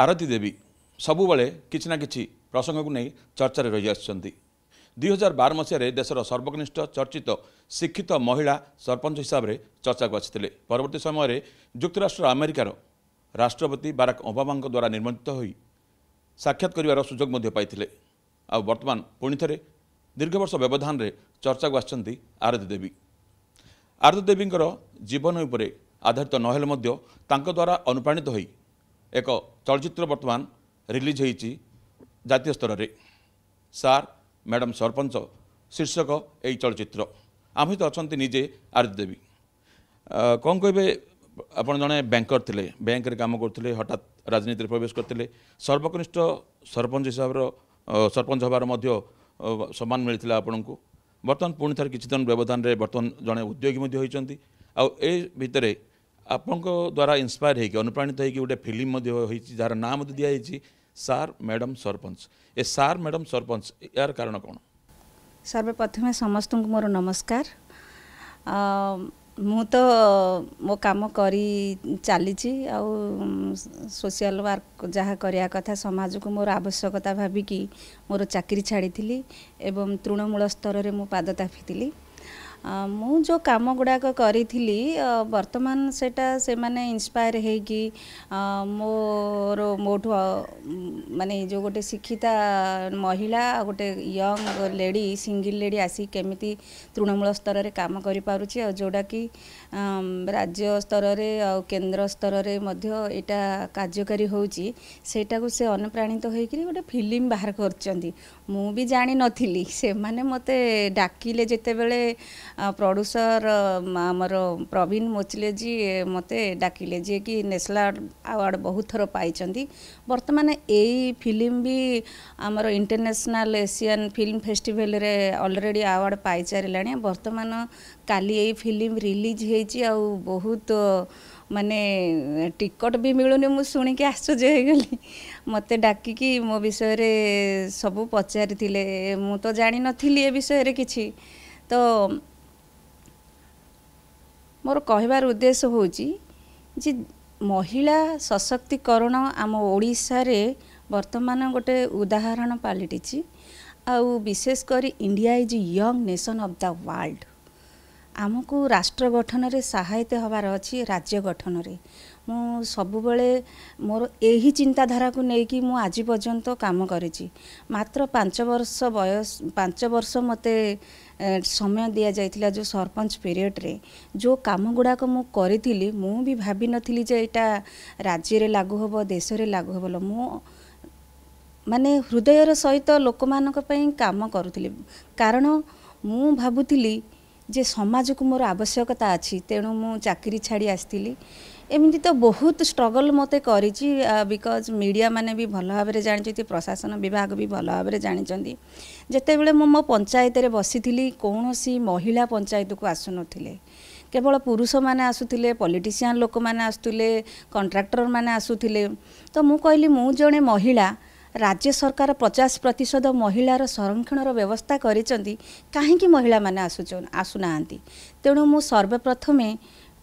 ଆରତୀ ଦେବୀ ସବୁବେଳେ କିଛି ନା କିଛି ପ୍ରସଙ୍ଗକୁ ନେଇ ଚର୍ଚ୍ଚାରେ ରହିଆସିଛନ୍ତି ଦୁଇହଜାର ବାର ମସିହାରେ ଦେଶର ସର୍ବକନିଷ୍ଠ ଚର୍ଚ୍ଚିତ ଶିକ୍ଷିତ ମହିଳା ସରପଞ୍ଚ ହିସାବରେ ଚର୍ଚ୍ଚାକୁ ଆସିଥିଲେ ପରବର୍ତ୍ତୀ ସମୟରେ ଯୁକ୍ତରାଷ୍ଟ୍ର ଆମେରିକାର ରାଷ୍ଟ୍ରପତି ବାରାକ୍ ଓବାମାଙ୍କ ଦ୍ୱାରା ନିର୍ମିତ ହୋଇ ସାକ୍ଷାତ କରିବାର ସୁଯୋଗ ମଧ୍ୟ ପାଇଥିଲେ ଆଉ ବର୍ତ୍ତମାନ ପୁଣିଥରେ ଦୀର୍ଘବର୍ଷ ବ୍ୟବଧାନରେ ଚର୍ଚ୍ଚାକୁ ଆସିଛନ୍ତି ଆରତୀ ଦେବୀ ଆରତୀ ଦେବୀଙ୍କର ଜୀବନ ଉପରେ ଆଧାରିତ ନହେଲେ ମଧ୍ୟ ତାଙ୍କ ଦ୍ୱାରା ଅନୁପ୍ରାଣିତ ହୋଇ ଏକ ଚଳଚ୍ଚିତ୍ର ବର୍ତ୍ତମାନ ରିଲିଜ୍ ହୋଇଛି ଜାତୀୟ ସ୍ତରରେ ସାର୍ ମ୍ୟାଡ଼ାମ୍ ସରପଞ୍ଚ ଶୀର୍ଷକ ଏହି ଚଳଚ୍ଚିତ୍ର ଆମ ସହିତ ଅଛନ୍ତି ନିଜେ ଆରତୀ ଦେବୀ କ'ଣ କହିବେ ଆପଣ ଜଣେ ବ୍ୟାଙ୍କର ଥିଲେ ବ୍ୟାଙ୍କରେ କାମ କରୁଥିଲେ ହଠାତ୍ ରାଜନୀତିରେ ପ୍ରବେଶ କରିଥିଲେ ସର୍ବକନିଷ୍ଠ ସରପଞ୍ଚ ହିସାବର ସରପଞ୍ଚ ହେବାର ମଧ୍ୟ ସମ୍ମାନ ମିଳିଥିଲା ଆପଣଙ୍କୁ ବର୍ତ୍ତମାନ ପୁଣି ଥରେ କିଛି ଦିନ ବ୍ୟବଧାନରେ ବର୍ତ୍ତମାନ ଜଣେ ଉଦ୍ୟୋଗୀ ମଧ୍ୟ ହୋଇଛନ୍ତି ଆଉ ଏ ଭିତରେ ଆପଣଙ୍କ ଦ୍ୱାରା ଇନ୍ସପାୟାର୍ ହୋଇକି ଅନୁପ୍ରାଣିତ ହୋଇକି ଗୋଟେ ଫିଲ୍ମ ମଧ୍ୟ ହୋଇଛି ଯାହାର ନାଁ ମଧ୍ୟ ଦିଆହେଇଛି ସାର୍ ମ୍ୟାଡ଼ାମ୍ ସରପଞ୍ଚ ଏ ସାର୍ ମ୍ୟାଡ଼ାମ୍ ସରପଞ୍ଚ ଏହାର କାରଣ କ'ଣ ସର୍ବପ୍ରଥମେ ସମସ୍ତଙ୍କୁ ମୋର ନମସ୍କାର ମୁଁ ତ ମୋ କାମ କରି ଚାଲିଛି ଆଉ ସୋସିଆଲ ୱାର୍କ ଯାହା କରିବା କଥା ସମାଜକୁ ମୋର ଆବଶ୍ୟକତା ଭାବିକି ମୋର ଚାକିରି ଛାଡ଼ିଥିଲି ଏବଂ ତୃଣମୂଳ ସ୍ତରରେ ମୁଁ ପାଦ ତାଫିଥିଲି ମୁଁ ଯେଉଁ କାମ ଗୁଡ଼ାକ କରିଥିଲି ବର୍ତ୍ତମାନ ସେଇଟା ସେମାନେ ଇନସ୍ପାୟର ହେଇକି ମୋର ମୋଠୁ ମାନେ ଯେଉଁ ଗୋଟେ ଶିକ୍ଷିତା ମହିଳା ଆଉ ଗୋଟେ ୟଙ୍ଗ ଲେଡ଼ି ସିଙ୍ଗିଲ ଲେଡ଼ି ଆସି କେମିତି ତୃଣମୂଳ ସ୍ତରରେ କାମ କରିପାରୁଛି ଆଉ ଯେଉଁଟାକି ରାଜ୍ୟ ସ୍ତରରେ ଆଉ କେନ୍ଦ୍ର ସ୍ତରରେ ମଧ୍ୟ ଏଇଟା କାର୍ଯ୍ୟକାରୀ ହେଉଛି ସେଇଟାକୁ ସେ ଅନୁପ୍ରାଣିତ ହୋଇକରି ଗୋଟେ ଫିଲ୍ମ ବାହାର କରୁଛନ୍ତି ମୁଁ ବି ଜାଣିନଥିଲି ସେମାନେ ମୋତେ ଡାକିଲେ ଯେତେବେଳେ ପ୍ରଡ୍ୟୁସର ଆମର ପ୍ରବୀଣ ମୋଚଲେଜୀ ମୋତେ ଡାକିଲେ ଯିଏକି ନେସ୍ଲା ଆୱାର୍ଡ଼ ବହୁତ ଥର ପାଇଛନ୍ତି ବର୍ତ୍ତମାନ ଏଇ ଫିଲ୍ମ ବି ଆମର ଇଣ୍ଟରନ୍ୟାସନାଲ ଏସିଆନ୍ ଫିଲ୍ମ ଫେଷ୍ଟିଭାଲରେ ଅଲରେଡ଼ି ଆୱାର୍ଡ଼ ପାଇସାରିଲାଣି ବର୍ତ୍ତମାନ କାଲି ଏଇ ଫିଲ୍ମ ରିଲିଜ୍ ହେଇଛି ଆଉ ବହୁତ ମାନେ ଟିକଟ ବି ମିଳୁନି ମୁଁ ଶୁଣିକି ଆଶ୍ଚର୍ଯ୍ୟ ହେଇଗଲି ମୋତେ ଡାକିକି ମୋ ବିଷୟରେ ସବୁ ପଚାରିଥିଲେ ମୁଁ ତ ଜାଣିନଥିଲି ଏ ବିଷୟରେ କିଛି ତ ମୋର କହିବାର ଉଦ୍ଦେଶ୍ୟ ହେଉଛି ଯେ ମହିଳା ସଶକ୍ତିକରଣ ଆମ ଓଡ଼ିଶାରେ ବର୍ତ୍ତମାନ ଗୋଟେ ଉଦାହରଣ ପାଲଟିଛି ଆଉ ବିଶେଷ କରି India is young nation of the world ଆମକୁ ରାଷ୍ଟ୍ର ଗଠନରେ ସହାୟତା ହେବାର ଅଛି ରାଜ୍ୟ ଗଠନରେ ମୁଁ ସବୁବେଳେ ମୋର ଏହି ଚିନ୍ତାଧାରାକୁ ନେଇକି ମୁଁ ଆଜି ପର୍ଯ୍ୟନ୍ତ କାମ କରିଛି ମାତ୍ର ପାଞ୍ଚ ବର୍ଷ ବୟସ ପାଞ୍ଚ ବର୍ଷ ମୋତେ ସମୟ ଦିଆଯାଇଥିଲା ଯେଉଁ ସରପଞ୍ଚ ପିରିୟଡ଼ରେ ଯେଉଁ କାମ ଗୁଡ଼ାକ ମୁଁ କରିଥିଲି ମୁଁ ବି ଭାବିନଥିଲି ଯେ ଏଇଟା ରାଜ୍ୟରେ ଲାଗୁ ହେବ ଦେଶରେ ଲାଗୁ ହେବ ମୁଁ ମାନେ ହୃଦୟର ସହିତ ଲୋକମାନଙ୍କ ପାଇଁ କାମ କରୁଥିଲି କାରଣ ମୁଁ ଭାବୁଥିଲି ଯେ ସମାଜକୁ ମୋର ଆବଶ୍ୟକତା ଅଛି ତେଣୁ ମୁଁ ଚାକିରି ଛାଡ଼ି ଆସିଥିଲି ଏମିତି ତ ବହୁତ ଷ୍ଟ୍ରଗଲ୍ ମୋତେ କରିଛି ବିକଜ୍ ମିଡ଼ିଆମାନେ ବି ଭଲ ଭାବରେ ଜାଣିଛନ୍ତି ପ୍ରଶାସନ ବିଭାଗ ବି ଭଲ ଭାବରେ ଜାଣିଛନ୍ତି ଯେତେବେଳେ ମୁଁ ମୋ ପଞ୍ଚାୟତରେ ବସିଥିଲି କୌଣସି ମହିଳା ପଞ୍ଚାୟତକୁ ଆସୁନଥିଲେ କେବଳ ପୁରୁଷମାନେ ଆସୁଥିଲେ ପଲିଟିସିଆନ୍ ଲୋକମାନେ ଆସୁଥିଲେ କଣ୍ଟ୍ରାକ୍ଟରମାନେ ଆସୁଥିଲେ ତ ମୁଁ କହିଲି ମୁଁ ଜଣେ ମହିଳା ରାଜ୍ୟ ସରକାର ପଚାଶ ପ୍ରତିଶତ ମହିଳାର ସଂରକ୍ଷଣର ବ୍ୟବସ୍ଥା କରିଛନ୍ତି କାହିଁକି ମହିଳାମାନେ ଆସୁଛ ଆସୁନାହାନ୍ତି ତେଣୁ ମୁଁ ସର୍ବପ୍ରଥମେ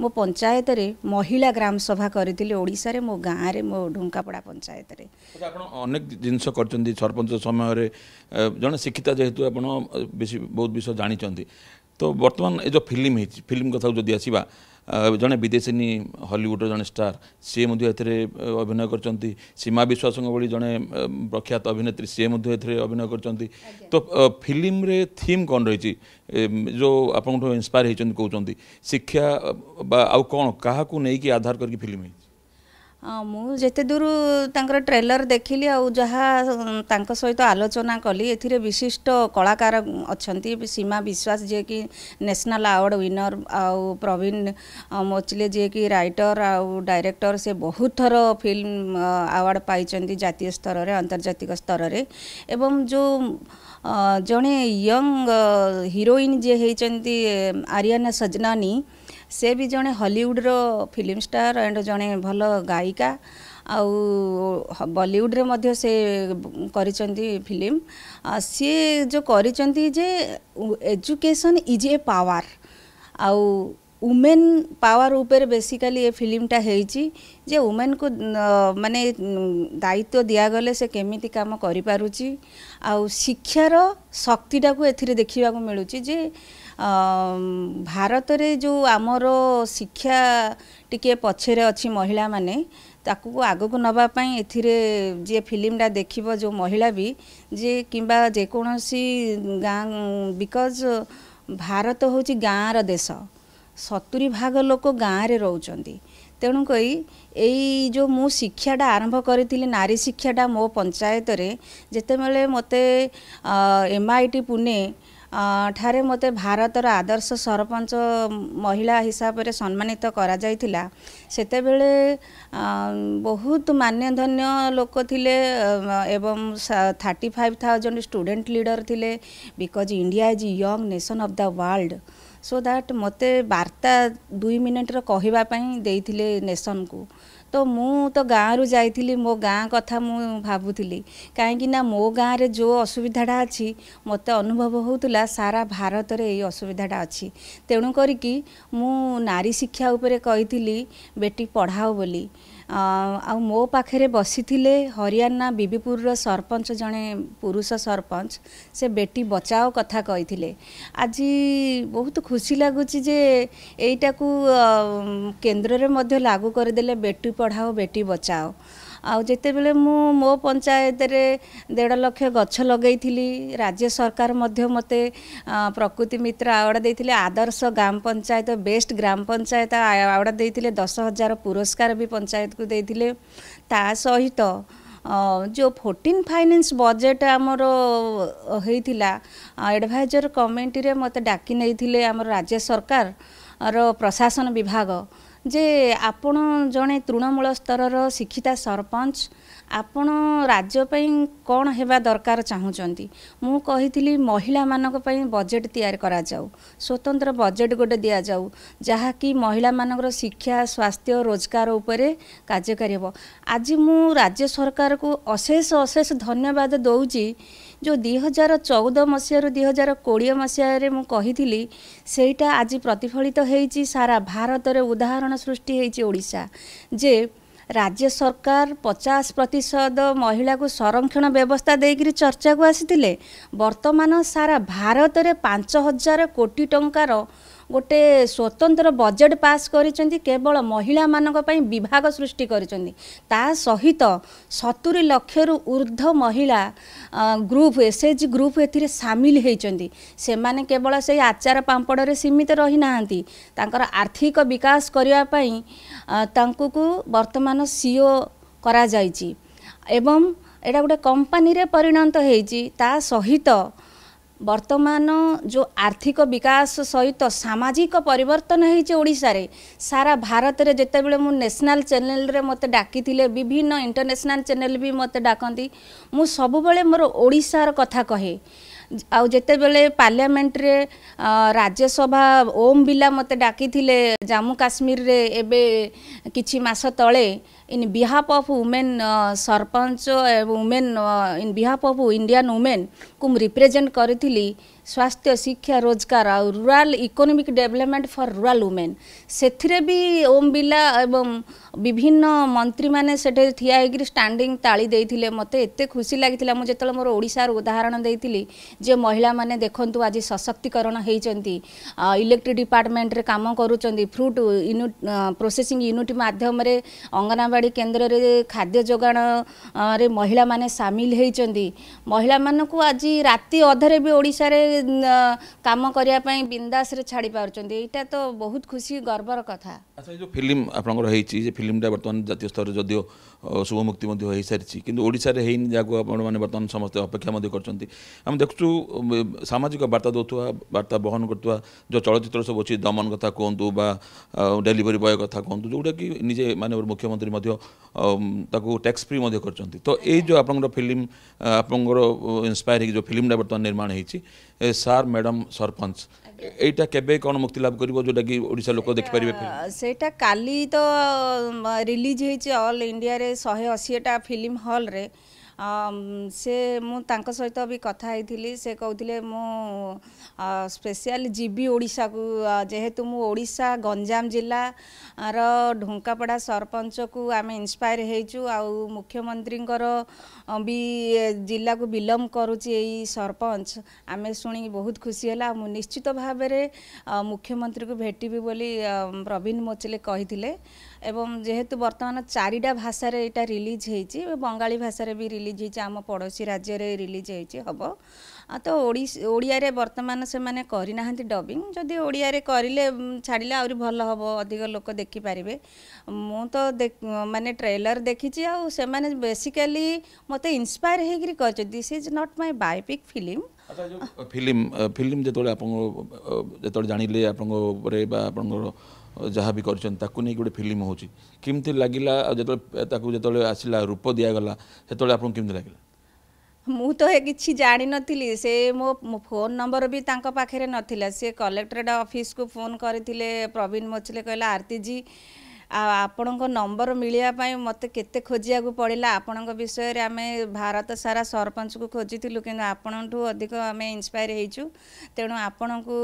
ମୋ ପଞ୍ଚାୟତରେ ମହିଳା ଗ୍ରାମ ସଭା କରିଥିଲି ଓଡ଼ିଶାରେ ମୋ ଗାଁରେ ମୋ ଢୁଙ୍କାପଡ଼ା ପଞ୍ଚାୟତରେ ଆପଣ ଅନେକ ଜିନିଷ କରିଛନ୍ତି ସରପଞ୍ଚ ସମୟରେ ଜଣେ ଶିକ୍ଷିତା ଯେହେତୁ ଆପଣ ବେଶୀ ବହୁତ ବିଷୟ ଜାଣିଛନ୍ତି ତ ବର୍ତ୍ତମାନ ଏ ଯେଉଁ ଫିଲ୍ମ ହେଇଛି ଫିଲ୍ମ କଥାକୁ ଯଦି ଆସିବା ଜଣେ ବିଦେଶିନୀ ହଲିଉଡ଼ର ଜଣେ ଷ୍ଟାର ସିଏ ମଧ୍ୟ ଏଥିରେ ଅଭିନୟ କରିଛନ୍ତି ସୀମା ବିଶ୍ୱାସଙ୍କ ଭଳି ଜଣେ ପ୍ରଖ୍ୟାତ ଅଭିନେତ୍ରୀ ସିଏ ମଧ୍ୟ ଏଥିରେ ଅଭିନୟ କରିଛନ୍ତି ତ ଫିଲ୍ମରେ ଥିମ୍ କ'ଣ ରହିଛି ଯେଉଁ ଆପଣଙ୍କଠୁ ଇନ୍ସପାୟାର ହେଇଛନ୍ତି କହୁଛନ୍ତି ଶିକ୍ଷା ବା ଆଉ କ'ଣ କାହାକୁ ନେଇକି ଆଧାର କରିକି ଫିଲ୍ମ ହେଇଛି ମୁଁ ଯେତେ ଦୂର ତାଙ୍କର ଟ୍ରେଲର ଦେଖିଲି ଆଉ ଯାହା ତାଙ୍କ ସହିତ ଆଲୋଚନା କଲି ଏଥିରେ ବିଶିଷ୍ଟ କଳାକାର ଅଛନ୍ତି ସୀମା ବିଶ୍ୱାସ ଯିଏକି ନ୍ୟାସନାଲ୍ ଆୱାର୍ଡ଼ ୱିନର ଆଉ ପ୍ରବୀଣ ମୋଚଲେ ଯିଏକି ରାଇଟର ଆଉ ଡାଇରେକ୍ଟର ସେ ବହୁତ ଥର ଫିଲ୍ମ ଆୱାର୍ଡ଼ ପାଇଛନ୍ତି ଜାତୀୟ ସ୍ତରରେ ଆନ୍ତର୍ଜାତିକ ସ୍ତରରେ ଏବଂ ଯେଉଁ ଜଣେ ୟଙ୍ଗ ହିରୋଇନ୍ ଯିଏ ହେଇଛନ୍ତି ଆରିଆନା ସଜନାନୀ ସେ ବି ଜଣେ ହଲିଉଡ଼ର ଫିଲ୍ମ ଷ୍ଟାର ଆଣ୍ଡ ଜଣେ ଭଲ ଗାୟିକା ଆଉ ବଲିଉଡ଼ରେ ମଧ୍ୟ ସେ କରିଛନ୍ତି ଫିଲ୍ମ ସିଏ ଯେଉଁ କରିଛନ୍ତି ଯେ ଏଜୁକେସନ୍ ଇଜ୍ ଏ ପାୱାର ଆଉ ଉମେନ୍ ପାୱାର ଉପରେ ବେସିକାଲି ଏ ଫିଲ୍ମଟା ହେଇଛି ଯେ ଉମେନ୍କୁ ମାନେ ଦାୟିତ୍ୱ ଦିଆଗଲେ ସେ କେମିତି କାମ କରିପାରୁଛି ଆଉ ଶିକ୍ଷାର ଶକ୍ତିଟାକୁ ଏଥିରେ ଦେଖିବାକୁ ମିଳୁଛି ଯେ ଭାରତରେ ଯେଉଁ ଆମର ଶିକ୍ଷା ଟିକିଏ ପଛରେ ଅଛି ମହିଳାମାନେ ତାକୁ ଆଗକୁ ନେବା ପାଇଁ ଏଥିରେ ଯିଏ ଫିଲ୍ମଟା ଦେଖିବ ଯେଉଁ ମହିଳା ବି ଯିଏ କିମ୍ବା ଯେକୌଣସି ଗାଁ ବିକଜ୍ ଭାରତ ହେଉଛି ଗାଁର ଦେଶ ସତୁରୀ ଭାଗ ଲୋକ ଗାଁରେ ରହୁଛନ୍ତି ତେଣୁ କରି ଏଇ ଯେଉଁ ମୁଁ ଶିକ୍ଷାଟା ଆରମ୍ଭ କରିଥିଲି ନାରୀ ଶିକ୍ଷାଟା ମୋ ପଞ୍ଚାୟତରେ ଯେତେବେଳେ ମୋତେ ଏମ୍ ଆଇ ଟି ପୁନେ ଠାରେ ମୋତେ ଭାରତର ଆଦର୍ଶ ସରପଞ୍ଚ ମହିଳା ହିସାବରେ ସମ୍ମାନିତ କରାଯାଇଥିଲା ସେତେବେଳେ ବହୁତ ମାନ୍ୟଧନ୍ୟ ଲୋକ ଥିଲେ ଏବଂ thirty five thousand student leader ଥିଲେ because India is young nation of the world so that ମୋତେ ବାର୍ତ୍ତା ଦୁଇ ମିନିଟ୍ର କହିବା ପାଇଁ ଦେଇଥିଲେ ନେସନ୍କୁ ତ ମୁଁ ତ ଗାଁରୁ ଯାଇଥିଲି ମୋ ଗାଁ କଥା ମୁଁ ଭାବୁଥିଲି କାହିଁକିନା ମୋ ଗାଁରେ ଯେଉଁ ଅସୁବିଧାଟା ଅଛି ମୋତେ ଅନୁଭବ ହେଉଥିଲା ସାରା ଭାରତରେ ଏଇ ଅସୁବିଧାଟା ଅଛି ତେଣୁ କରିକି ମୁଁ ନାରୀ ଶିକ୍ଷା ଉପରେ କହିଥିଲି ବେଟି ପଢ଼ାଅ ବୋଲି ଆଉ ମୋ ପାଖରେ ବସିଥିଲେ ହରିୟାନା ବିବିପୁରର ସରପଞ୍ଚ ଜଣେ ପୁରୁଷ ସରପଞ୍ଚ ସେ ବେଟି ବଚାଓ କଥା କହିଥିଲେ ଆଜି ବହୁତ ଖୁସି ଲାଗୁଛି ଯେ ଏଇଟାକୁ କେନ୍ଦ୍ରରେ ମଧ୍ୟ ଲାଗୁ କରିଦେଲେ ବେଟି ପଢ଼ାଓ ବେଟି ବଚାଓ ଆଉ ଯେତେବେଳେ ମୁଁ ମୋ ପଞ୍ଚାୟତରେ ଦେଢ଼ ଲକ୍ଷ ଗଛ ଲଗାଇଥିଲି ରାଜ୍ୟ ସରକାର ମଧ୍ୟ ମୋତେ ପ୍ରକୃତି ମିତ୍ର ଆୱାର୍ଡ଼ ଦେଇଥିଲେ ଆଦର୍ଶ ଗ୍ରାମ ପଞ୍ଚାୟତ ବେଷ୍ଟ ଗ୍ରାମ ପଞ୍ଚାୟତ ଆୱାର୍ଡ଼ ଦେଇଥିଲେ ଦଶ ହଜାର ପୁରସ୍କାର ବି ପଞ୍ଚାୟତକୁ ଦେଇଥିଲେ ତା ସହିତ ଯେଉଁ ଫୋର୍ଟିନ୍ ଫାଇନାନ୍ସ ବଜେଟ୍ ଆମର ହେଇଥିଲା ଆଡ଼ଭାଇଜର କମିଟିରେ ମୋତେ ଡାକି ନେଇଥିଲେ ଆମର ରାଜ୍ୟ ସରକାରର ପ୍ରଶାସନ ବିଭାଗ ଯେ ଆପଣ ଜଣେ ତୃଣମୂଳ ସ୍ତରର ଶିକ୍ଷିତା ସରପଞ୍ଚ ଆପଣ ରାଜ୍ୟ ପାଇଁ କ'ଣ ହେବା ଦରକାର ଚାହୁଁଛନ୍ତି ମୁଁ କହିଥିଲି ମହିଳାମାନଙ୍କ ପାଇଁ ବଜେଟ୍ ତିଆରି କରାଯାଉ ସ୍ୱତନ୍ତ୍ର ବଜେଟ୍ ଗୋଟେ ଦିଆଯାଉ ଯାହାକି ମହିଳାମାନଙ୍କର ଶିକ୍ଷା ସ୍ୱାସ୍ଥ୍ୟ ରୋଜଗାର ଉପରେ କାର୍ଯ୍ୟକାରୀ ହେବ ଆଜି ମୁଁ ରାଜ୍ୟ ସରକାରକୁ ଅଶେଷ ଅଶେଷ ଧନ୍ୟବାଦ ଦେଉଛି ଯେଉଁ ଦୁଇ ହଜାର ଚଉଦ ମସିହାରୁ ଦୁଇ ହଜାର କୋଡ଼ିଏ ମସିହାରେ ମୁଁ କହିଥିଲି ସେଇଟା ଆଜି ପ୍ରତିଫଳିତ ହେଇଛି ସାରା ଭାରତରେ ଉଦାହରଣ ସୃଷ୍ଟି ହେଇଛି ଓଡ଼ିଶା ଯେ ରାଜ୍ୟ ସରକାର ପଚାଶ ପ୍ରତିଶତ ମହିଳାକୁ ସଂରକ୍ଷଣ ବ୍ୟବସ୍ଥା ଦେଇକରି ଚର୍ଚ୍ଚାକୁ ଆସିଥିଲେ ବର୍ତ୍ତମାନ ସାରା ଭାରତରେ ପାଞ୍ଚ ହଜାର କୋଟି ଟଙ୍କାର ଗୋଟେ ସ୍ୱତନ୍ତ୍ର ବଜେଟ୍ ପାସ୍ କରିଛନ୍ତି କେବଳ ମହିଳାମାନଙ୍କ ପାଇଁ ବିଭାଗ ସୃଷ୍ଟି କରିଛନ୍ତି ତା ସହିତ ସତୁରି ଲକ୍ଷରୁ ଉର୍ଦ୍ଧ୍ୱ ମହିଳା group S H G group ଏଥିରେ ସାମିଲ ହୋଇଛନ୍ତି ସେମାନେ କେବଳ ସେଇ ଆଚାର ପାମ୍ପଡ଼ରେ ସୀମିତ ରହିନାହାନ୍ତି ତାଙ୍କର ଆର୍ଥିକ ବିକାଶ କରିବା ପାଇଁ ତାଙ୍କୁ ବର୍ତ୍ତମାନ ସିଓ e କରାଯାଇଛି ଏବଂ ଏଇଟା ଗୋଟେ କମ୍ପାନୀରେ ପରିଣତ ହୋଇଛି ତା ସହିତ ବର୍ତ୍ତମାନ ଯେଉଁ ଆର୍ଥିକ ବିକାଶ ସହିତ ସାମାଜିକ ପରିବର୍ତ୍ତନ ହେଇଛି ଓଡ଼ିଶାରେ ସାରା ଭାରତରେ ଯେତେବେଳେ ମୁଁ ନ୍ୟାସନାଲ୍ ଚ୍ୟାନେଲ୍ରେ ମୋତେ ଡାକିଥିଲେ ବିଭିନ୍ନ ଇଣ୍ଟରନ୍ୟାସନାଲ୍ ଚ୍ୟାନେଲ୍ ବି ମୋତେ ଡାକନ୍ତି ମୁଁ ସବୁବେଳେ ମୋର ଓଡ଼ିଶାର କଥା କହେ ଆଉ ଯେତେବେଳେ ପାର୍ଲାମେଣ୍ଟରେ ରାଜ୍ୟସଭା ଓମ୍ ବିର୍ଲା ମୋତେ ଡାକିଥିଲେ ଜାମ୍ମୁ କାଶ୍ମୀରରେ ଏବେ କିଛି ମାସ ତଳେ in behalf of women uh, sarpanch women uh, in behalf of Indian women को ମୁଁ represent କରିଥିଲି ସ୍ୱାସ୍ଥ୍ୟ ଶିକ୍ଷା ରୋଜଗାର ଆଉ rural economic development for rural women ସେଥିରେ ବି ଓମ୍ ବିର୍ଲା ଏବଂ विभिन्न मन्त्री म ठियाकरी ताली तालिदिले मते ए खुसी लागिला म मोर ओडिसा रो उदाहरण देथिली जे महिला माने देखंतु आज सशक्तिकरण हुन्छ इलेक्ट्रिक रे काम गरुन्छ फ्रुट युनि प्रोसेसिङ युनिट माध्यमले अङ्गनवाडी रे खाद्य जोगाण रे महिला म सामिल हुन्छ महिला को आज राति अधरे ओडिसा रे काम करिया बिंदास रे छाडी पाउँछ एटा तो बहुत खुसी गर्वर कथा फिल्म आपन ফিল্মটা বর্তমান জাতীয় স্তরে যদিও শুভ মুক্তি হয়ে সারিছে কিন্তু ওড়িশার হয়ে যা আপনার মানে বর্তমান সমস্ত অপেক্ষা করছেন আমি দেখছু সামাজিক বার্তা দেওয়া বার্তা বহন করুয়া যে চলচ্চিত্র সব অনেক দমন কথা কুহতু বা ডেলিভারি বয় কথা কুহতু যেটা কি নিজে মানে মুখ্যমন্ত্রী তাকে ট্যাক্স ফ্রি করছেন তো এই যে আপনার ফিল্ম আপনার ইন্সপায়ার হয়ে যে ফিল্মটা বর্তমান নির্মাণ হয়েছে সার ম্যাডাম সরপঞ্চ এইটা কেবে কোন মুক্তি লাভ করব যেটা কি ওড়িশা লোক দেখিপারে সেটা কালি তো ରିଲିଜ uh, ହେଇଛି ଅଲ୍ ଇଣ୍ଡିଆରେ ଶହେ ଅଶୀଟା ଫିଲ୍ମ ହଲ୍ରେ um, ସେ ମୁଁ ତାଙ୍କ ସହିତ ବି କଥା ହେଇଥିଲି ସେ କହୁଥିଲେ ମୁଁ ସ୍ପେଶିଆଲ ଯିବି ଓଡ଼ିଶାକୁ ଯେହେତୁ ମୁଁ ଓଡ଼ିଶା ଗଞ୍ଜାମ ଜିଲ୍ଲାର ଢୁଙ୍କାପଡ଼ା ସରପଞ୍ଚକୁ ଆମେ ଇନସ୍ପାୟର ହେଇଛୁ ଆଉ ମୁଖ୍ୟମନ୍ତ୍ରୀଙ୍କର ବି ଜିଲ୍ଲାକୁ ବିଲମ୍ବ କରୁଛି ଏଇ ସରପଞ୍ଚ ଆମେ ଶୁଣିକି ବହୁତ ଖୁସି ହେଲା ମୁଁ ନିଶ୍ଚିତ ଭାବରେ ମୁଖ୍ୟମନ୍ତ୍ରୀଙ୍କୁ ଭେଟିବି ବୋଲି ପ୍ରବୀଣ ମୋଚଲେ କହିଥିଲେ এবং যেহেতু বর্তমান চারিটা ভাষার এটা রিলিজ হয়েছি বঙ্গালী ভাষার বি রিলিজ হয়েছে আমার পড়োশী রাজ্যের রিলিজ হয়েছে হব তো ওড়িয়ার বর্তমান সে করে না ডবিং যদি ওড়িয়ার করলে ছাড়লে আহ ভালো হব অধিক লোক দেখিপারে মু তো মানে ট্রেলর দেখিছি আসে বেসিকালি মতো ইন্সপায়ার হয়ে করছে this is not my biopic film film film যেত আপনার যেত জাঁলে আপনার উপরে বা আপনার ଯାହା ବି କରିଛନ୍ତି ତାକୁ ନେଇ ଗୋଟେ ଫିଲ୍ମ ହେଉଛି କେମିତି ଲାଗିଲା ଯେତେବେଳେ ତାକୁ ଯେତେବେଳେ ଆସିଲା ରୂପ ଦିଆଗଲା ସେତେବେଳେ ଆପଣଙ୍କୁ କେମିତି ଲାଗିଲା ମୁଁ ତ କିଛି ଜାଣିନଥିଲି ସେ ମୋ ଫୋନ୍ ନମ୍ବର ବି ତାଙ୍କ ପାଖରେ ନଥିଲା ସେ କଲେକ୍ଟ୍ରେଟ୍ ଅଫିସ୍କୁ ଫୋନ୍ କରିଥିଲେ ପ୍ରବୀଣ ମୋଚିଲେ କହିଲା ଆର୍ତିଜି ଆଉ ଆପଣଙ୍କ ନମ୍ବର ମିଳିବା ପାଇଁ ମୋତେ କେତେ ଖୋଜିବାକୁ ପଡ଼ିଲା ଆପଣଙ୍କ ବିଷୟରେ ଆମେ ଭାରତ ସାରା ସରପଞ୍ଚକୁ ଖୋଜିଥିଲୁ କିନ୍ତୁ ଆପଣଙ୍କଠୁ ଅଧିକ ଆମେ ଇନସ୍ପାୟର ହେଇଛୁ ତେଣୁ ଆପଣଙ୍କୁ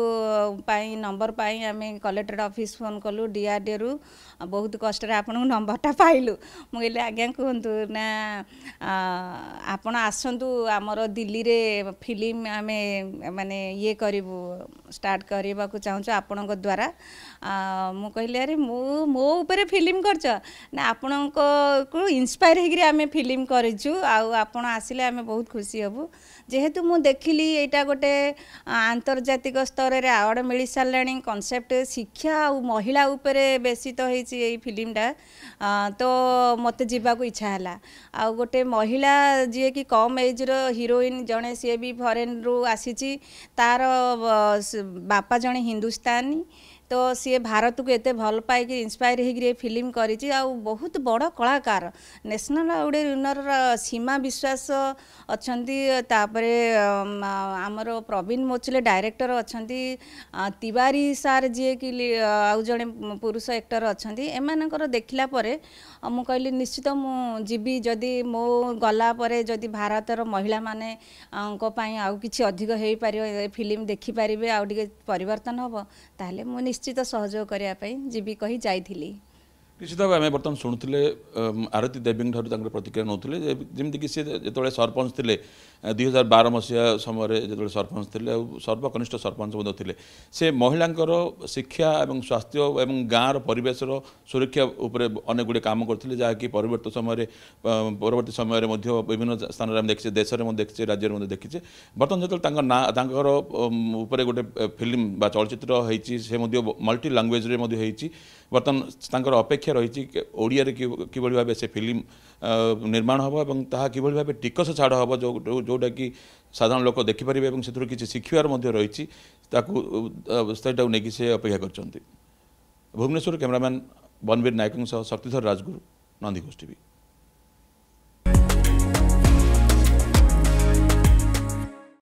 ପାଇଁ ନମ୍ବର ପାଇଁ ଆମେ କଲେକ୍ଟର ଅଫିସ ଫୋନ୍ କଲୁ ଡିଆରଡିଓରୁ ବହୁତ କଷ୍ଟରେ ଆପଣଙ୍କୁ ନମ୍ବରଟା ପାଇଲୁ ମୁଁ କହିଲି ଆଜ୍ଞା କୁହନ୍ତୁ ନା ଆପଣ ଆସନ୍ତୁ ଆମର ଦିଲ୍ଲୀରେ ଫିଲ୍ମ ଆମେ ମାନେ ଇଏ କରିବୁ ଷ୍ଟାର୍ଟ କରିବାକୁ ଚାହୁଁଛୁ ଆପଣଙ୍କ ଦ୍ୱାରା ମୁଁ କହିଲି ଆରେ ମୁଁ ମୋ ଉପରେ ଫିଲ୍ମ କରିଛ ନା ଆପଣଙ୍କୁ ଇନ୍ସପାୟାର୍ ହେଇକିରି ଆମେ ଫିଲ୍ମ କରିଛୁ ଆଉ ଆପଣ ଆସିଲେ ଆମେ ବହୁତ ଖୁସି ହେବୁ ଯେହେତୁ ମୁଁ ଦେଖିଲି ଏଇଟା ଗୋଟେ ଆନ୍ତର୍ଜାତିକ ସ୍ତରରେ ଆୱାର୍ଡ଼ ମିଳିସାରିଲାଣି କନସେପ୍ଟ ଶିକ୍ଷା ଆଉ ମହିଳା ଉପରେ ବେଶୀ ତ ହେଇଛି ଏଇ ଫିଲ୍ମଟା ତ ମୋତେ ଯିବାକୁ ଇଚ୍ଛା ହେଲା ଆଉ ଗୋଟେ ମହିଳା ଯିଏକି କମ୍ ଏଜ୍ର ହିରୋଇନ୍ ଜଣେ ସିଏ ବି ଫରେନ୍ରୁ ଆସିଛି ତାର ବାପା ଜଣେ ହିନ୍ଦୁସ୍ତାନୀ তো ସିଏ ଭାରତକୁ ଏତେ ଭଲ ପାଇକି ଇନ୍ସପାୟାର ହେଇକିରି ଏ ଫିଲ୍ମ କରିଛି ଆଉ ବହୁତ ବଡ଼ କଳାକାର ନ୍ୟାସନାଲ୍ ଗୋଟେ ୱିନର ସୀମା ବିଶ୍ୱାସ ଅଛନ୍ତି ତାପରେ ଆମର ପ୍ରବୀଣ ମୋଚଲେ ଡାଇରେକ୍ଟର ଅଛନ୍ତି ତିୱାରୀ ସାର୍ ଯିଏକି ଆଉ ଜଣେ ପୁରୁଷ ଏକ୍ଟର ଅଛନ୍ତି ଏମାନଙ୍କର ଦେଖିଲା ପରେ ମୁଁ କହିଲି ନିଶ୍ଚିତ ମୁଁ ଯିବି ଯଦି ମୋ ଗଲା ପରେ ଯଦି ଭାରତର ମହିଳାମାନଙ୍କ ପାଇଁ ଆଉ କିଛି ଅଧିକ ହେଇପାରିବ ଏ ଫିଲ୍ମ ଦେଖିପାରିବେ ଆଉ ଟିକେ ପରିବର୍ତ୍ତନ ହେବ ତାହେଲେ ମୁଁ ନିଶ୍ଚିତ निश्चित सहयोग गर्दा जीवि निश्चित हमें बर्तन शु आरती देवी ठुलो तर प्रतिक्रिया न सि जति सरपञ्च थिए दुई हजार बार मस सम सरपंच आ सर्वकनिष्ठ सरपञ्चले से महिला शिक्षा स्वास्थ्य ए गाँ सुरक्षा परिवेश र सुरक्षा उपम गर्दै जहाँकि पवर्ती समय पर्वर्ती समय विभिन्न स्थान देशलेखिछ राज्यले देखिछे बर्तन जस्तो नाता उप फिल्म बा चलचित्र है सिद्ध मल्टिला लाङ्गुएजन अपेक्षा अपेक्षा रही ओडिया कि फिल्म निर्माण हम और ता कि भाव टिकस छाड़ हम जो जोटा कि साधारण लोक देखिपर से किसी शिखार नहीं कि अपेक्षा कर भुवनेश्वर कैमेरामैन बनवीर नायक शक्तिधर राजगुरु नंदी गोष्ठी